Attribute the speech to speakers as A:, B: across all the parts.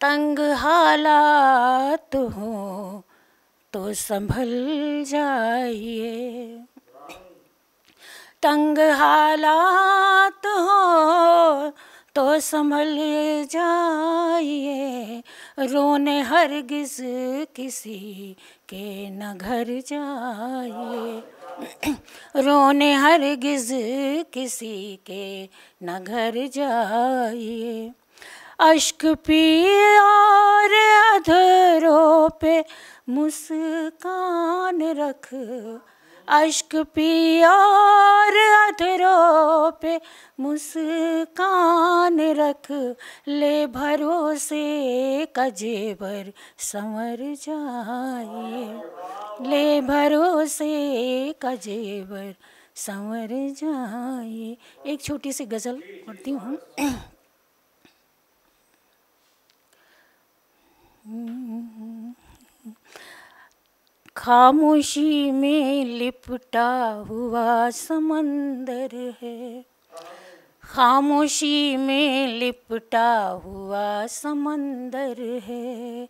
A: तंग हालात हो तो संभल जाइए तंग हालात हो तो संभल जाइए रोने हरगिज किसी के न घर जाइए रोने हरगिज किसी के न घर जाइए अश्क पिए और अधरों पे मुस्कान रख अश्क पिए और अधरों पे मुस्कान रख ले भरोसे कजे भर संवर जाए ले भरोसे कजे भर संवर जाए एक छोटी सी गज़ल पढ़ती हूँ खामोशी में लिपटा हुआ समंदर है खामोशी में लिपटा हुआ समंदर है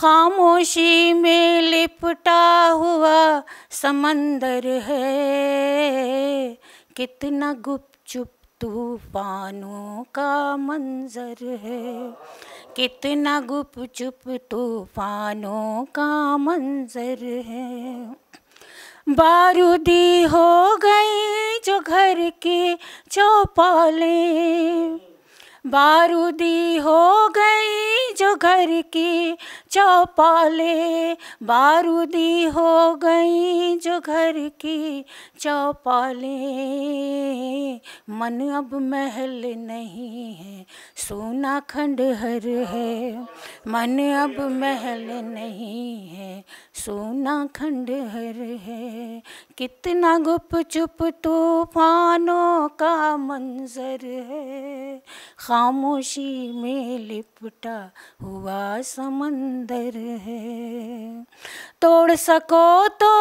A: खामोशी में लिपटा हुआ समंदर है कितना गुपचुप तूफानों का मंजर है कितना गुप चुप तूफानों का मंजर है बारूदी हो गई जो घर की चौपाले बारूदी हो गई जो घर की चौपाले बारूदी हो गई जो घर की चौपाले मन अब महल नहीं है सोना खंडहर है मन अब महल नहीं है सोना खंडहर है कितना गुप चुप तूफानों का मंजर है खामोशी में लिपटा हुआ समंदर है तोड़ सको तो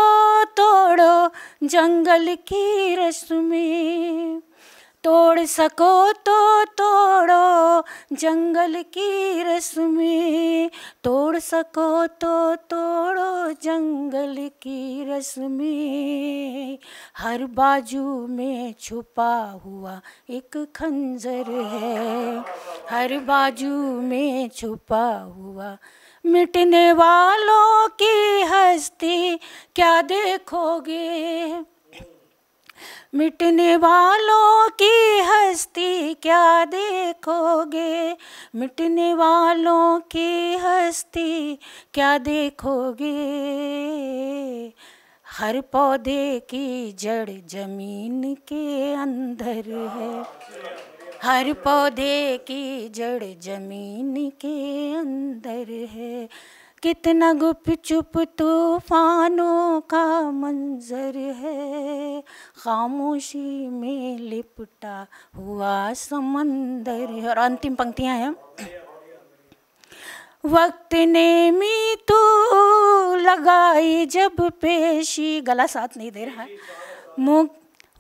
A: तोड़ो जंगल की रस्में तोड़ सको तो तोड़ो जंगल की रस्में तोड़ सको तो तोड़ो जंगल की रस्में हर बाजू में छुपा हुआ एक खंजर है हर बाजू में छुपा हुआ मिटने वालों की हस्ती क्या देखोगे मिटने वालों की हस्ती क्या देखोगे मिटने वालों की हस्ती क्या देखोगे हर पौधे की जड़ जमीन के अंदर है हर पौधे की जड़ जमीन के अंदर है कितना गुप चुप तूफानों का मंजर है खामोशी में लिपटा हुआ समंदर है और अंतिम पंक्तियां हैं वक्त ने मी तो लगाई जब पेशी गला साथ नहीं दे रहा मुख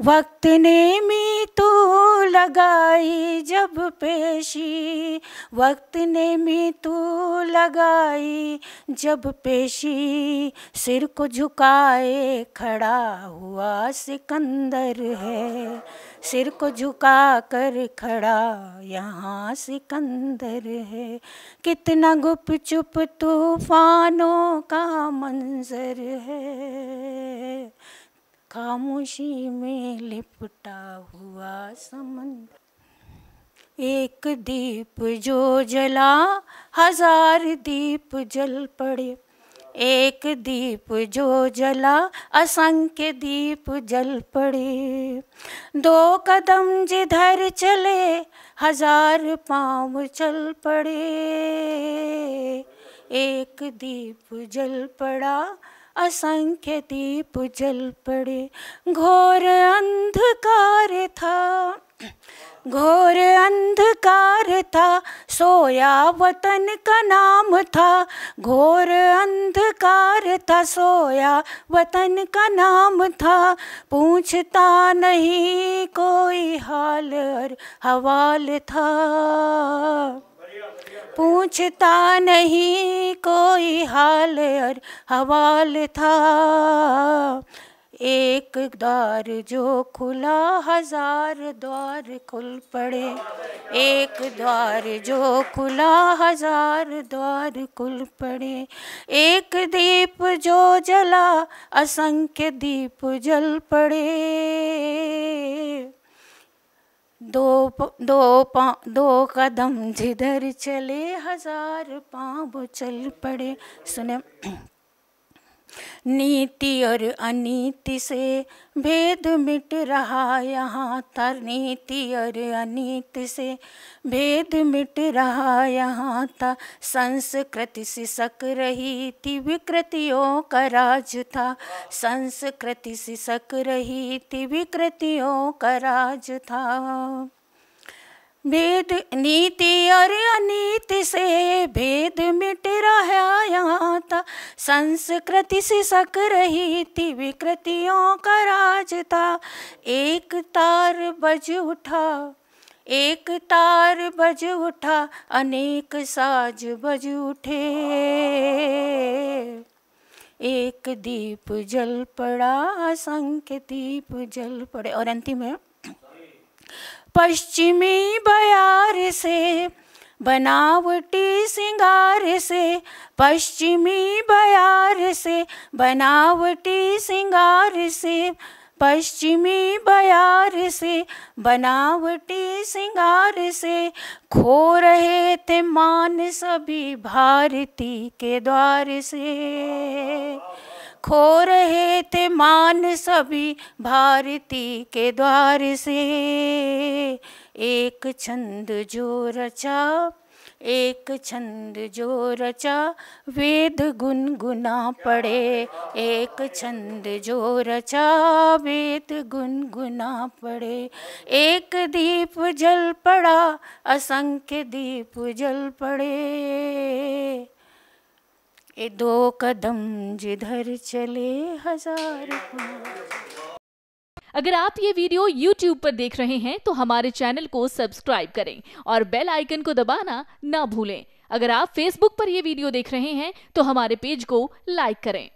A: वक्त ने मी तो लगाई जब पेशी वक्त ने मी तो लगाई जब पेशी सिर को झुकाए खड़ा हुआ सिकंदर है सिर को झुका कर खड़ा यहाँ सिकंदर है कितना गुप चुप तूफानों का मंजर है खामोशी में लिपटा हुआ समंदर एक दीप जो जला हजार दीप जल पड़े एक दीप जो जला असंख्य दीप जल पड़े दो कदम जिधर चले हजार पाँव चल पड़े एक दीप जल पड़ा असंख्य दीप जल पड़े घोर अंधकार था घोर अंधकार था सोया वतन का नाम था घोर अंधकार था सोया वतन का नाम था पूछता नहीं कोई हाल और हवाल था पूछता नहीं कोई हाल और हवाल था एक द्वार जो खुला हजार द्वार खुल पड़े एक द्वार जो खुला हजार द्वार खुल पड़े एक दीप जो जला असंख्य दीप जल पड़े दो प, दो पा, दो कदम जिधर चले हजार पाँव चल पड़े सुने नीति और अनीति से भेद मिट रहा यहाँ तर नीति और अनीति से भेद मिट रहा यहाँ था संस्कृति सिसक रही थी विकृतियों का राज था संस्कृति सिसक रही थी विकृतियों का राज था वेद नीति और अनीति से भेद मिट रहा यहाँ था संस्कृति से सक रही थी विकृतियों का राज था एक तार बज उठा एक तार बज उठा अनेक साज बज उठे एक दीप जल पड़ा असंख्य दीप जल पड़े और अंतिम है पश्चिमी बयार से बनावटी सिंगार से पश्चिमी बयार से बनावटी सिंगार से पश्चिमी बयार से बनावटी सिंगार से खो रहे थे मान सभी भारती के द्वार से खो रहे थे मान सभी भारती के द्वार से एक छंद जो रचा एक छंद जो रचा वेद गुनगुना पड़े एक छंद जो रचा वेद गुनगुना पड़े एक दीप जल पड़ा असंख्य दीप जल पड़े ए दो कदम जिधर चले हजार अगर आप ये वीडियो YouTube पर देख रहे हैं तो हमारे चैनल को सब्सक्राइब करें और बेल आइकन को दबाना ना भूलें अगर आप Facebook पर ये वीडियो देख रहे हैं तो हमारे पेज को लाइक करें